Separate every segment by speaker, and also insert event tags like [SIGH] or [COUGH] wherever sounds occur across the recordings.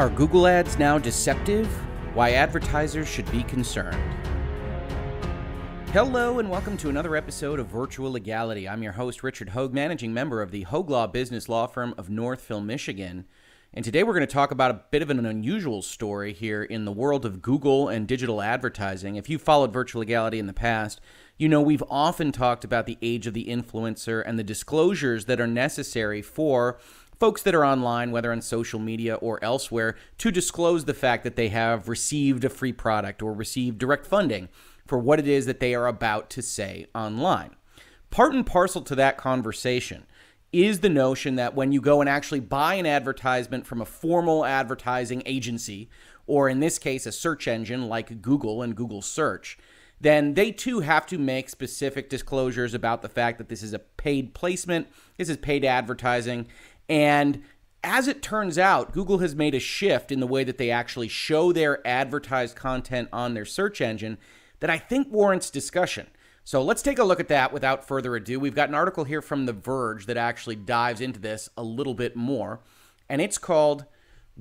Speaker 1: Are Google Ads now deceptive? Why advertisers should be concerned. Hello, and welcome to another episode of Virtual Legality. I'm your host, Richard Hogue, managing member of the Hogue Law Business Law Firm of Northville, Michigan. And today we're going to talk about a bit of an unusual story here in the world of Google and digital advertising. If you followed Virtual Legality in the past, you know we've often talked about the age of the influencer and the disclosures that are necessary for folks that are online, whether on social media or elsewhere, to disclose the fact that they have received a free product or received direct funding for what it is that they are about to say online. Part and parcel to that conversation is the notion that when you go and actually buy an advertisement from a formal advertising agency, or in this case, a search engine like Google and Google Search, then they too have to make specific disclosures about the fact that this is a paid placement, this is paid advertising, and as it turns out, Google has made a shift in the way that they actually show their advertised content on their search engine that I think warrants discussion. So let's take a look at that without further ado. We've got an article here from The Verge that actually dives into this a little bit more, and it's called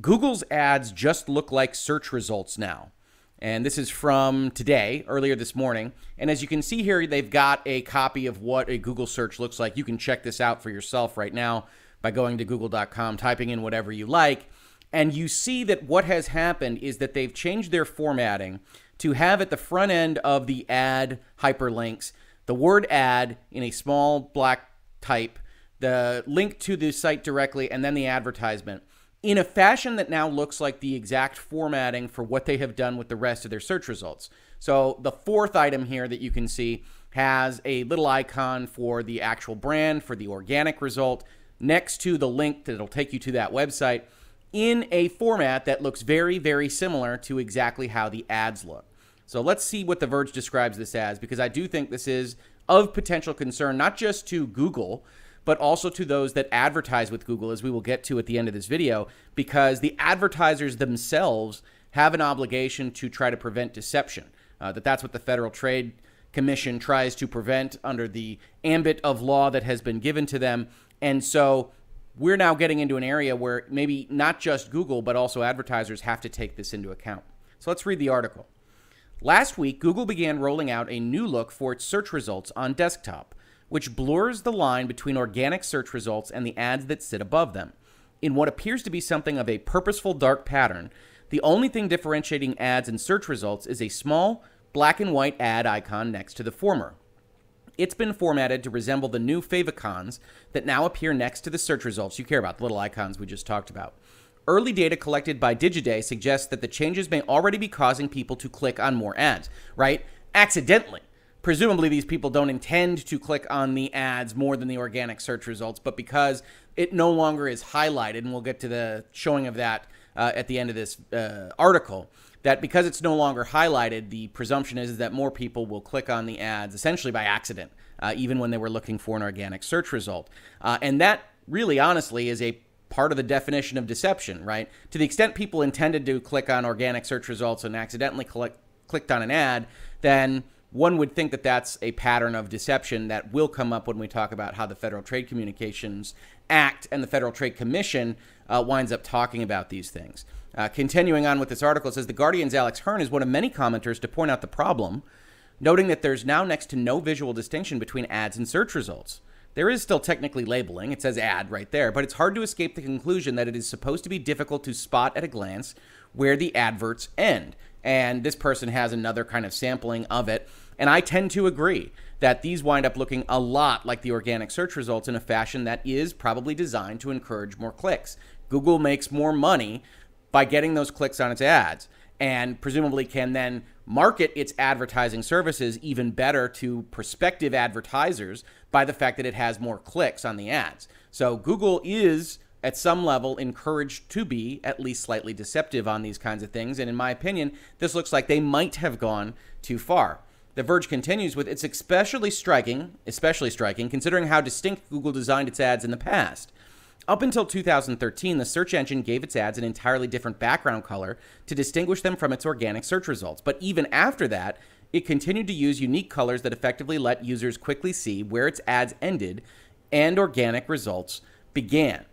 Speaker 1: Google's Ads Just Look Like Search Results Now. And this is from today, earlier this morning. And as you can see here, they've got a copy of what a Google search looks like. You can check this out for yourself right now by going to google.com, typing in whatever you like. And you see that what has happened is that they've changed their formatting to have at the front end of the ad hyperlinks the word ad in a small black type, the link to the site directly, and then the advertisement in a fashion that now looks like the exact formatting for what they have done with the rest of their search results. So the fourth item here that you can see has a little icon for the actual brand, for the organic result, next to the link that'll take you to that website in a format that looks very, very similar to exactly how the ads look. So let's see what The Verge describes this as, because I do think this is of potential concern, not just to Google, but also to those that advertise with Google, as we will get to at the end of this video, because the advertisers themselves have an obligation to try to prevent deception. Uh, that that's what the Federal Trade Commission tries to prevent under the ambit of law that has been given to them. And so we're now getting into an area where maybe not just Google, but also advertisers have to take this into account. So let's read the article. Last week, Google began rolling out a new look for its search results on desktop, which blurs the line between organic search results and the ads that sit above them. In what appears to be something of a purposeful dark pattern, the only thing differentiating ads and search results is a small black and white ad icon next to the former, it's been formatted to resemble the new favicons that now appear next to the search results you care about, the little icons we just talked about. Early data collected by Digiday suggests that the changes may already be causing people to click on more ads, right? Accidentally. Presumably, these people don't intend to click on the ads more than the organic search results, but because it no longer is highlighted, and we'll get to the showing of that uh, at the end of this uh, article, that because it's no longer highlighted, the presumption is, that more people will click on the ads essentially by accident, uh, even when they were looking for an organic search result. Uh, and that really, honestly, is a part of the definition of deception, right? To the extent people intended to click on organic search results and accidentally click, clicked on an ad, then one would think that that's a pattern of deception that will come up when we talk about how the Federal Trade Communications Act and the Federal Trade Commission uh, winds up talking about these things. Uh, continuing on with this article, says The Guardian's Alex Hearn is one of many commenters to point out the problem, noting that there's now next to no visual distinction between ads and search results. There is still technically labeling, it says ad right there, but it's hard to escape the conclusion that it is supposed to be difficult to spot at a glance where the adverts end and this person has another kind of sampling of it. And I tend to agree that these wind up looking a lot like the organic search results in a fashion that is probably designed to encourage more clicks. Google makes more money by getting those clicks on its ads and presumably can then market its advertising services even better to prospective advertisers by the fact that it has more clicks on the ads. So Google is at some level encouraged to be at least slightly deceptive on these kinds of things. And in my opinion, this looks like they might have gone too far. The Verge continues with it's especially striking, especially striking considering how distinct Google designed its ads in the past. Up until 2013, the search engine gave its ads an entirely different background color to distinguish them from its organic search results. But even after that, it continued to use unique colors that effectively let users quickly see where its ads ended and organic results began.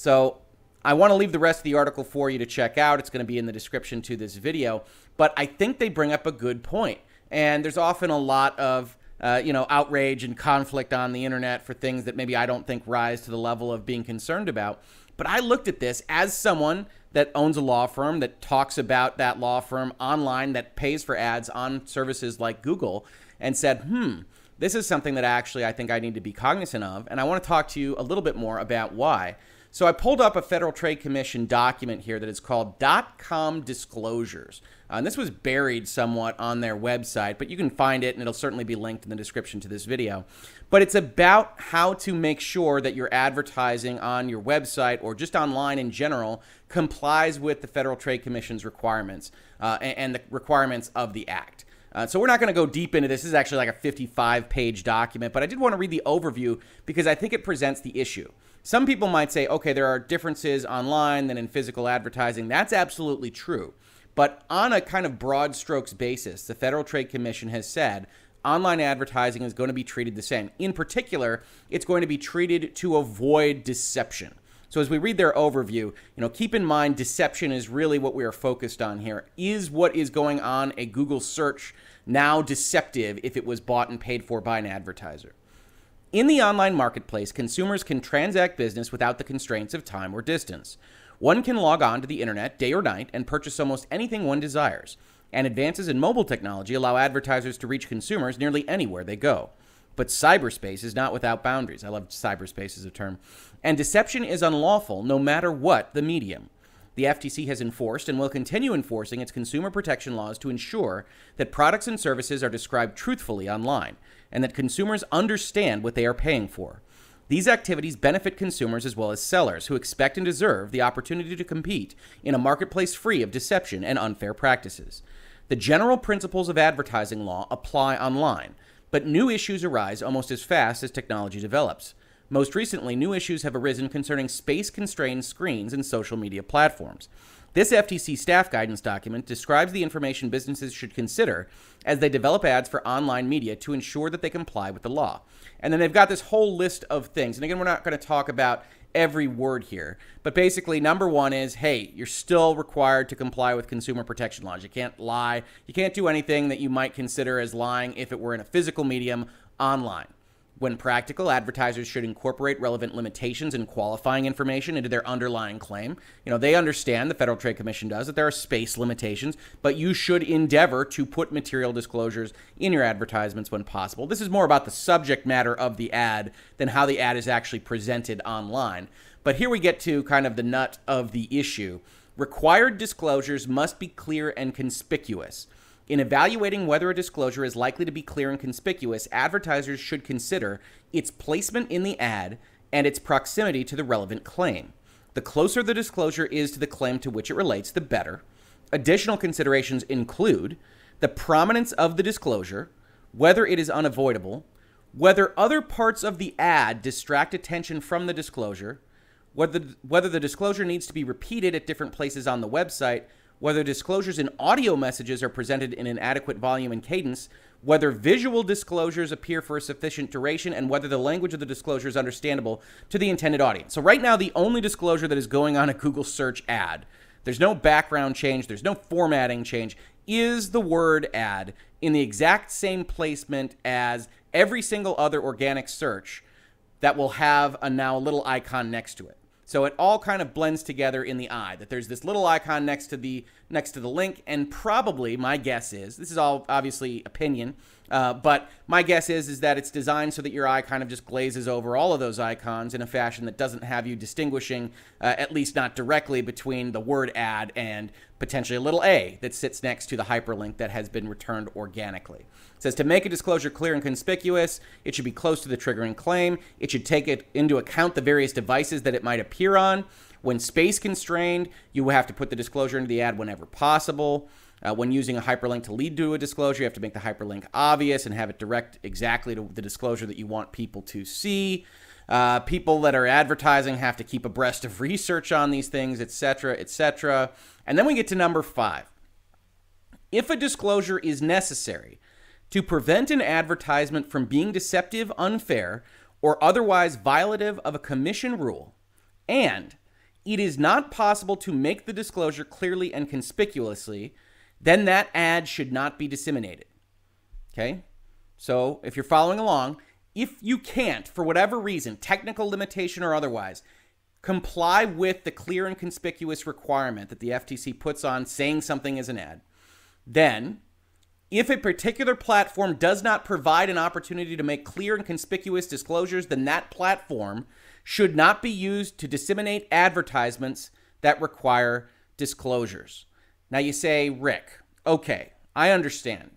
Speaker 1: So I want to leave the rest of the article for you to check out. It's going to be in the description to this video. But I think they bring up a good point. And there's often a lot of uh, you know outrage and conflict on the internet for things that maybe I don't think rise to the level of being concerned about. But I looked at this as someone that owns a law firm that talks about that law firm online that pays for ads on services like Google and said, hmm, this is something that actually I think I need to be cognizant of. And I want to talk to you a little bit more about why. So I pulled up a Federal Trade Commission document here that is called dot com disclosures. Uh, and this was buried somewhat on their website, but you can find it and it'll certainly be linked in the description to this video. But it's about how to make sure that your advertising on your website or just online in general complies with the Federal Trade Commission's requirements uh, and, and the requirements of the Act. Uh, so we're not going to go deep into this. This is actually like a 55 page document, but I did want to read the overview because I think it presents the issue. Some people might say, okay, there are differences online than in physical advertising. That's absolutely true. But on a kind of broad strokes basis, the Federal Trade Commission has said online advertising is going to be treated the same. In particular, it's going to be treated to avoid deception. So as we read their overview, you know, keep in mind deception is really what we are focused on here. Is what is going on a Google search now deceptive if it was bought and paid for by an advertiser? In the online marketplace, consumers can transact business without the constraints of time or distance. One can log on to the internet day or night and purchase almost anything one desires. And advances in mobile technology allow advertisers to reach consumers nearly anywhere they go. But cyberspace is not without boundaries. I love cyberspace as a term. And deception is unlawful no matter what the medium. The FTC has enforced and will continue enforcing its consumer protection laws to ensure that products and services are described truthfully online and that consumers understand what they are paying for. These activities benefit consumers as well as sellers, who expect and deserve the opportunity to compete in a marketplace free of deception and unfair practices. The general principles of advertising law apply online, but new issues arise almost as fast as technology develops. Most recently, new issues have arisen concerning space constrained screens and social media platforms. This FTC staff guidance document describes the information businesses should consider as they develop ads for online media to ensure that they comply with the law. And then they've got this whole list of things. And again, we're not going to talk about every word here, but basically, number one is hey, you're still required to comply with consumer protection laws. You can't lie, you can't do anything that you might consider as lying if it were in a physical medium online. When practical, advertisers should incorporate relevant limitations and qualifying information into their underlying claim. You know, they understand, the Federal Trade Commission does, that there are space limitations, but you should endeavor to put material disclosures in your advertisements when possible. This is more about the subject matter of the ad than how the ad is actually presented online. But here we get to kind of the nut of the issue. Required disclosures must be clear and conspicuous. In evaluating whether a disclosure is likely to be clear and conspicuous, advertisers should consider its placement in the ad and its proximity to the relevant claim. The closer the disclosure is to the claim to which it relates, the better. Additional considerations include the prominence of the disclosure, whether it is unavoidable, whether other parts of the ad distract attention from the disclosure, whether, whether the disclosure needs to be repeated at different places on the website, whether disclosures in audio messages are presented in an adequate volume and cadence, whether visual disclosures appear for a sufficient duration, and whether the language of the disclosure is understandable to the intended audience. So, right now, the only disclosure that is going on a Google search ad, there's no background change, there's no formatting change, is the word ad in the exact same placement as every single other organic search that will have a now little icon next to it. So it all kind of blends together in the eye. That there's this little icon next to the next to the link, and probably my guess is this is all obviously opinion, uh, but my guess is is that it's designed so that your eye kind of just glazes over all of those icons in a fashion that doesn't have you distinguishing, uh, at least not directly, between the word ad and potentially a little A that sits next to the hyperlink that has been returned organically. It says to make a disclosure clear and conspicuous, it should be close to the triggering claim. It should take it into account the various devices that it might appear on. When space constrained, you have to put the disclosure into the ad whenever possible. Uh, when using a hyperlink to lead to a disclosure, you have to make the hyperlink obvious and have it direct exactly to the disclosure that you want people to see. Uh, people that are advertising have to keep abreast of research on these things, etc., etc. And then we get to number five. If a disclosure is necessary to prevent an advertisement from being deceptive, unfair, or otherwise violative of a commission rule, and it is not possible to make the disclosure clearly and conspicuously, then that ad should not be disseminated. Okay? So if you're following along, if you can't, for whatever reason, technical limitation or otherwise, comply with the clear and conspicuous requirement that the FTC puts on saying something is an ad, then if a particular platform does not provide an opportunity to make clear and conspicuous disclosures, then that platform should not be used to disseminate advertisements that require disclosures. Now you say, Rick, okay, I understand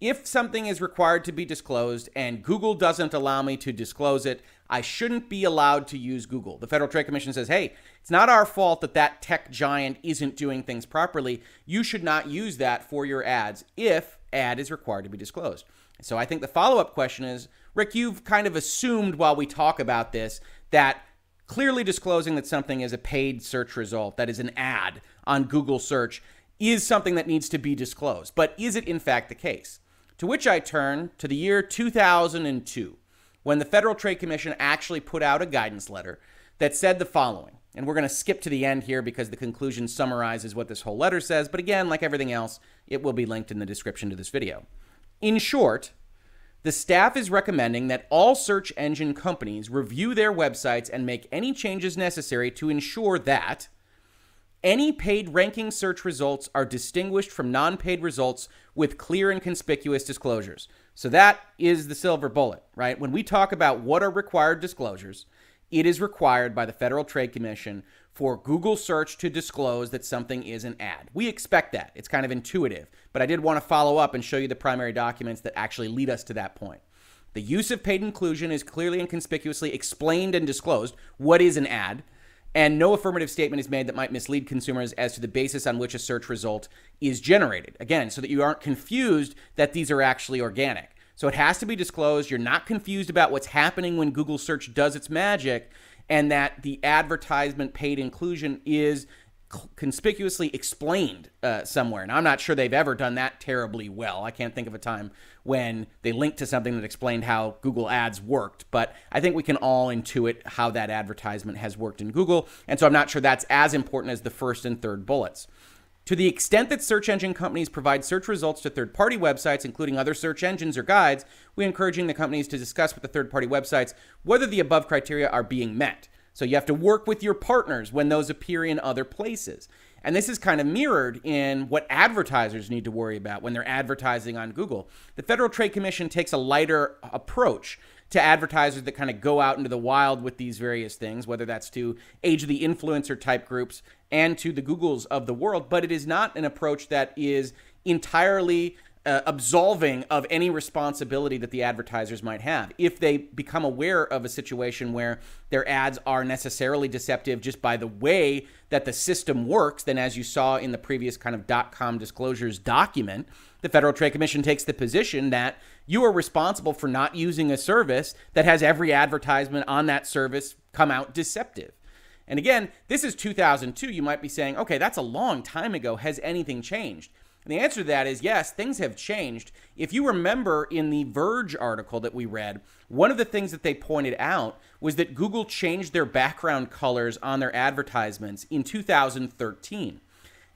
Speaker 1: if something is required to be disclosed and Google doesn't allow me to disclose it, I shouldn't be allowed to use Google. The Federal Trade Commission says, hey, it's not our fault that that tech giant isn't doing things properly. You should not use that for your ads if ad is required to be disclosed. So I think the follow up question is Rick, you've kind of assumed while we talk about this that clearly disclosing that something is a paid search result, that is an ad on Google search, is something that needs to be disclosed. But is it in fact the case? To which I turn to the year 2002, when the Federal Trade Commission actually put out a guidance letter that said the following. And we're going to skip to the end here because the conclusion summarizes what this whole letter says. But again, like everything else, it will be linked in the description to this video. In short, the staff is recommending that all search engine companies review their websites and make any changes necessary to ensure that any paid ranking search results are distinguished from non paid results with clear and conspicuous disclosures. So that is the silver bullet, right? When we talk about what are required disclosures, it is required by the Federal Trade Commission for Google search to disclose that something is an ad. We expect that. It's kind of intuitive, but I did want to follow up and show you the primary documents that actually lead us to that point. The use of paid inclusion is clearly and conspicuously explained and disclosed. What is an ad? and no affirmative statement is made that might mislead consumers as to the basis on which a search result is generated. Again, so that you aren't confused that these are actually organic. So it has to be disclosed. You're not confused about what's happening when Google search does its magic and that the advertisement paid inclusion is conspicuously explained uh, somewhere. And I'm not sure they've ever done that terribly well. I can't think of a time when they linked to something that explained how Google Ads worked, but I think we can all intuit how that advertisement has worked in Google. And so I'm not sure that's as important as the first and third bullets. To the extent that search engine companies provide search results to third party websites, including other search engines or guides, we're encouraging the companies to discuss with the third party websites whether the above criteria are being met. So you have to work with your partners when those appear in other places. And this is kind of mirrored in what advertisers need to worry about when they're advertising on Google. The Federal Trade Commission takes a lighter approach to advertisers that kind of go out into the wild with these various things, whether that's to age of the influencer type groups and to the Googles of the world. But it is not an approach that is entirely uh, absolving of any responsibility that the advertisers might have if they become aware of a situation where their ads are necessarily deceptive just by the way that the system works then as you saw in the previous kind of dot com disclosures document the federal trade commission takes the position that you are responsible for not using a service that has every advertisement on that service come out deceptive and again this is 2002 you might be saying okay that's a long time ago has anything changed and the answer to that is yes, things have changed. If you remember in the Verge article that we read, one of the things that they pointed out was that Google changed their background colors on their advertisements in 2013.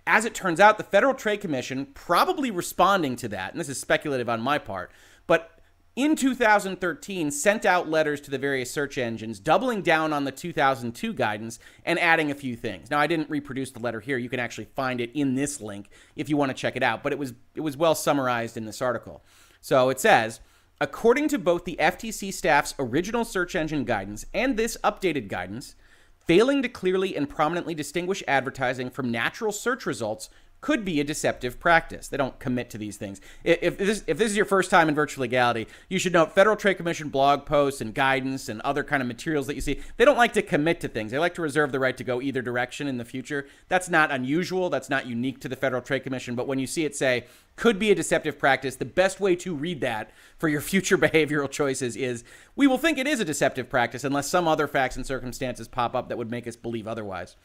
Speaker 1: As it turns out, the Federal Trade Commission, probably responding to that, and this is speculative on my part, but in 2013 sent out letters to the various search engines doubling down on the 2002 guidance and adding a few things now i didn't reproduce the letter here you can actually find it in this link if you want to check it out but it was it was well summarized in this article so it says according to both the ftc staff's original search engine guidance and this updated guidance failing to clearly and prominently distinguish advertising from natural search results could be a deceptive practice. They don't commit to these things. If this, if this is your first time in virtual legality, you should note Federal Trade Commission blog posts and guidance and other kind of materials that you see, they don't like to commit to things. They like to reserve the right to go either direction in the future. That's not unusual. That's not unique to the Federal Trade Commission. But when you see it say, could be a deceptive practice. The best way to read that for your [LAUGHS] future behavioral choices is we will think it is a deceptive practice unless some other facts and circumstances pop up that would make us believe otherwise.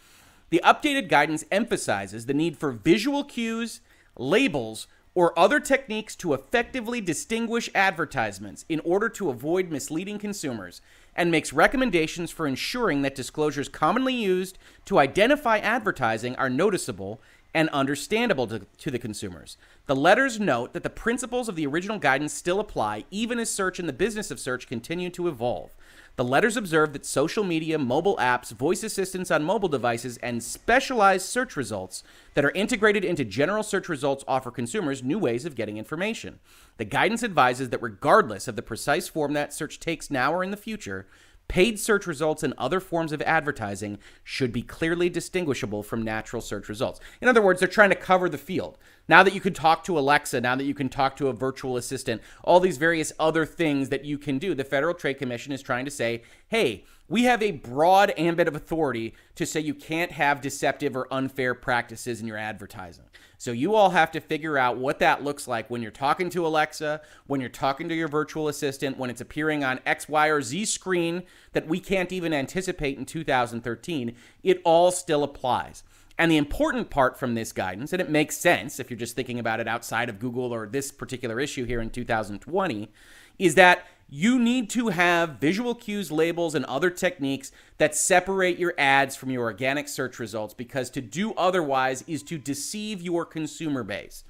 Speaker 1: The updated guidance emphasizes the need for visual cues, labels, or other techniques to effectively distinguish advertisements in order to avoid misleading consumers, and makes recommendations for ensuring that disclosures commonly used to identify advertising are noticeable and understandable to, to, the consumers. The letters note that the principles of the original guidance still apply even as search and the business of search continue to evolve. The letters observed that social media, mobile apps, voice assistants on mobile devices, and specialized search results that are integrated into general search results offer consumers new ways of getting information. The guidance advises that regardless of the precise form that search takes now or in the future, Paid search results and other forms of advertising should be clearly distinguishable from natural search results. In other words, they're trying to cover the field. Now that you can talk to Alexa, now that you can talk to a virtual assistant, all these various other things that you can do, the Federal Trade Commission is trying to say, hey, we have a broad ambit of authority to say you can't have deceptive or unfair practices in your advertising. So you all have to figure out what that looks like when you're talking to Alexa, when you're talking to your virtual assistant, when it's appearing on X, Y, or Z screen that we can't even anticipate in 2013. It all still applies. And the important part from this guidance, and it makes sense if you're just thinking about it outside of Google or this particular issue here in 2020, is that you need to have visual cues, labels, and other techniques that separate your ads from your organic search results because to do otherwise is to deceive your consumer base.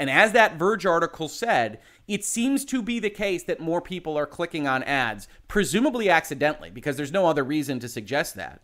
Speaker 1: And as that Verge article said, it seems to be the case that more people are clicking on ads, presumably accidentally, because there's no other reason to suggest that.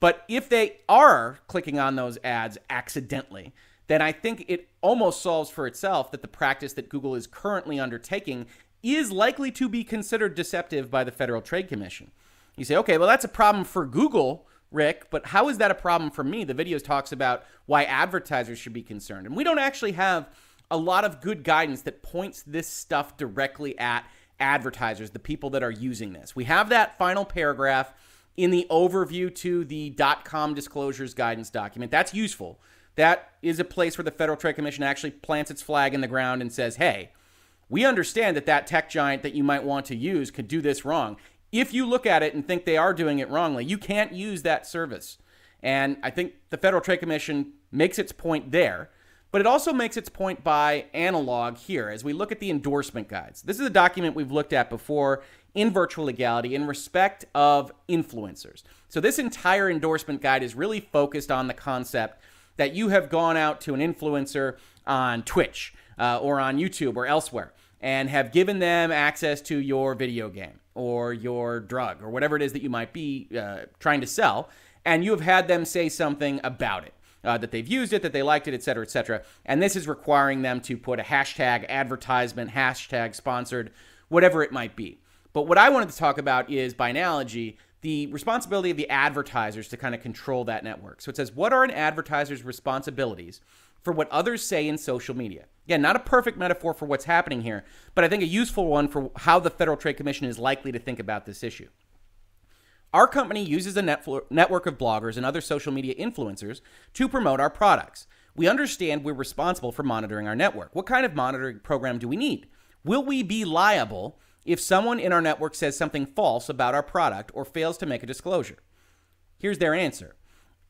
Speaker 1: But if they are clicking on those ads accidentally, then I think it almost solves for itself that the practice that Google is currently undertaking is likely to be considered deceptive by the Federal Trade Commission. You say, okay, well, that's a problem for Google, Rick, but how is that a problem for me? The video talks about why advertisers should be concerned. And we don't actually have a lot of good guidance that points this stuff directly at advertisers, the people that are using this. We have that final paragraph in the overview to the .com disclosures guidance document. That's useful. That is a place where the Federal Trade Commission actually plants its flag in the ground and says, "Hey, we understand that that tech giant that you might want to use could do this wrong. If you look at it and think they are doing it wrongly, you can't use that service. And I think the Federal Trade Commission makes its point there, but it also makes its point by analog here as we look at the endorsement guides. This is a document we've looked at before in virtual legality in respect of influencers. So, this entire endorsement guide is really focused on the concept that you have gone out to an influencer on Twitch uh, or on YouTube or elsewhere and have given them access to your video game or your drug or whatever it is that you might be uh, trying to sell, and you have had them say something about it. Uh, that they've used it, that they liked it, et cetera, et cetera. And this is requiring them to put a hashtag advertisement, hashtag sponsored, whatever it might be. But what I wanted to talk about is, by analogy, the responsibility of the advertisers to kind of control that network. So it says, what are an advertiser's responsibilities for what others say in social media? Again, not a perfect metaphor for what's happening here, but I think a useful one for how the Federal Trade Commission is likely to think about this issue. Our company uses a network of bloggers and other social media influencers to promote our products. We understand we're responsible for monitoring our network. What kind of monitoring program do we need? Will we be liable if someone in our network says something false about our product or fails to make a disclosure? Here's their answer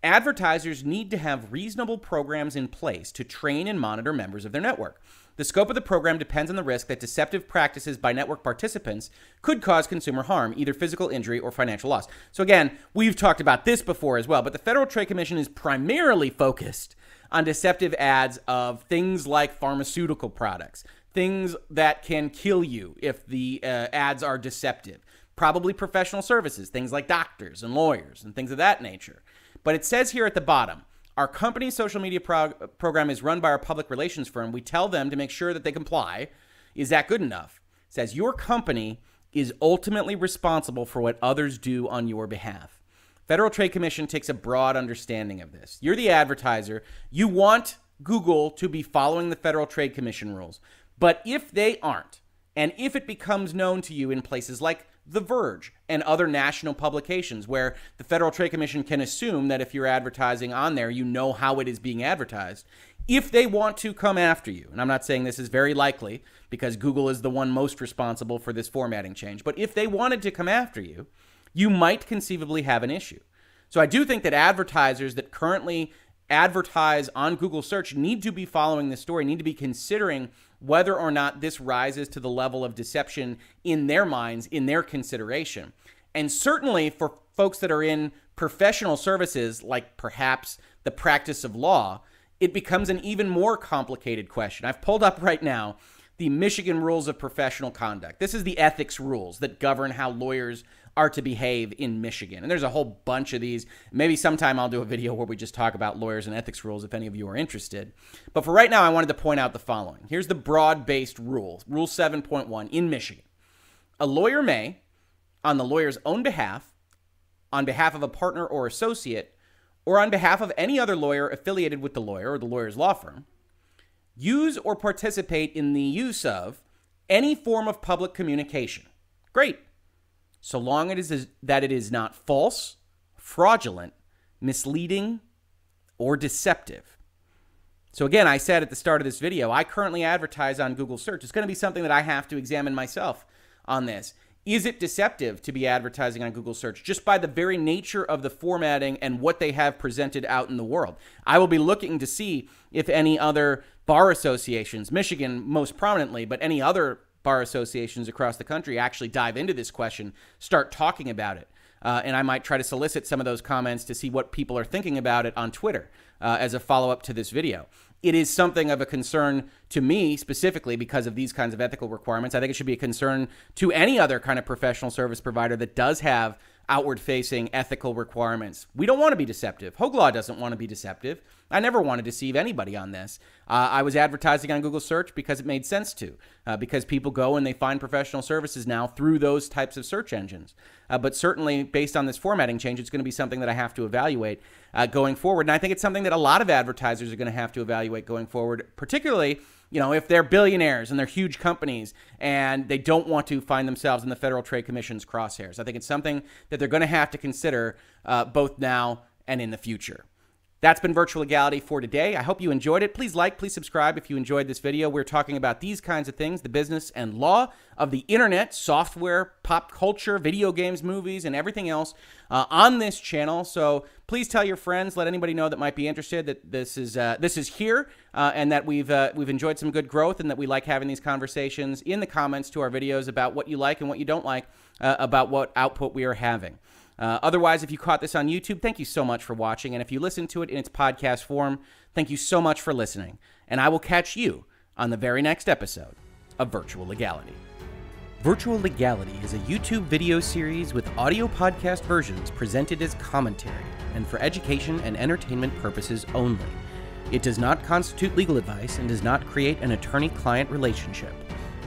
Speaker 1: Advertisers need to have reasonable programs in place to train and monitor members of their network. The scope of the program depends on the risk that deceptive practices by network participants could cause consumer harm, either physical injury or financial loss. So, again, we've talked about this before as well, but the Federal Trade Commission is primarily focused on deceptive ads of things like pharmaceutical products, things that can kill you if the uh, ads are deceptive, probably professional services, things like doctors and lawyers and things of that nature. But it says here at the bottom our company's social media prog- program is run by our public relations firm. We tell them to make sure that they comply. Is that good enough? It says your company is ultimately responsible for what others do on your behalf. Federal Trade Commission takes a broad understanding of this. You're the advertiser. You want Google to be following the Federal Trade Commission rules. But if they aren't, and if it becomes known to you in places like the Verge, and other national publications where the Federal Trade Commission can assume that if you're advertising on there, you know how it is being advertised. If they want to come after you, and I'm not saying this is very likely because Google is the one most responsible for this formatting change, but if they wanted to come after you, you might conceivably have an issue. So I do think that advertisers that currently advertise on Google search need to be following this story, need to be considering whether or not this rises to the level of deception in their minds, in their consideration. And certainly for folks that are in professional services, like perhaps the practice of law, it becomes an even more complicated question. I've pulled up right now the Michigan Rules of Professional Conduct. This is the ethics rules that govern how lawyers are to behave in Michigan. And there's a whole bunch of these. Maybe sometime I'll do a video where we just talk about lawyers and ethics rules if any of you are interested. But for right now, I wanted to point out the following. Here's the broad based rule Rule 7.1 in Michigan. A lawyer may, on the lawyer's own behalf, on behalf of a partner or associate, or on behalf of any other lawyer affiliated with the lawyer or the lawyer's law firm, use or participate in the use of any form of public communication. Great so long it is that it is not false, fraudulent, misleading, or deceptive. So again, I said at the start of this video, I currently advertise on Google search. It's going to be something that I have to examine myself on this. Is it deceptive to be advertising on Google search just by the very nature of the formatting and what they have presented out in the world? I will be looking to see if any other bar associations, Michigan most prominently, but any other bar associations across the country actually dive into this question, start talking about it. Uh, and I might try to solicit some of those comments to see what people are thinking about it on Twitter uh, as a follow up to this video. It is something of a concern to me specifically because of these kinds of ethical requirements. I think it should be a concern to any other kind of professional service provider that does have outward facing ethical requirements. We don't want to be deceptive. Hoglaw doesn't want to be deceptive. I never want to deceive anybody on this. Uh, I was advertising on Google search because it made sense to, uh, because people go and they find professional services now through those types of search engines. Uh, but certainly, based on this formatting change, it's going to be something that I have to evaluate uh, going forward. And I think it's something that a lot of advertisers are going to have to evaluate going forward, particularly you know, if they're billionaires and they're huge companies and they don't want to find themselves in the Federal Trade Commission's crosshairs. I think it's something that they're going to have to consider uh, both now and in the future. That's been Virtual Legality for today. I hope you enjoyed it. Please like, please subscribe if you enjoyed this video. We're talking about these kinds of things the business and law of the internet, software, pop culture, video games, movies, and everything else uh, on this channel. So please tell your friends, let anybody know that might be interested that this is uh, this is here, uh, and that we've uh, we've enjoyed some good growth, and that we like having these conversations in the comments to our videos about what you like and what you don't like uh, about what output we are having. Uh, otherwise, if you caught this on YouTube, thank you so much for watching. And if you listen to it in its podcast form, thank you so much for listening. And I will catch you on the very next episode of Virtual Legality. Virtual Legality is a YouTube video series with audio podcast versions presented as commentary and for education and entertainment purposes only. It does not constitute legal advice and does not create an attorney client relationship.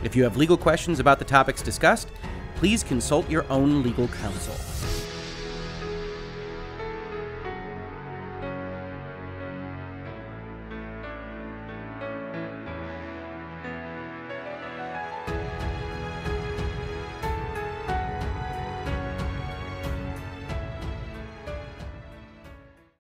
Speaker 1: If you have legal questions about the topics discussed, please consult your own legal counsel.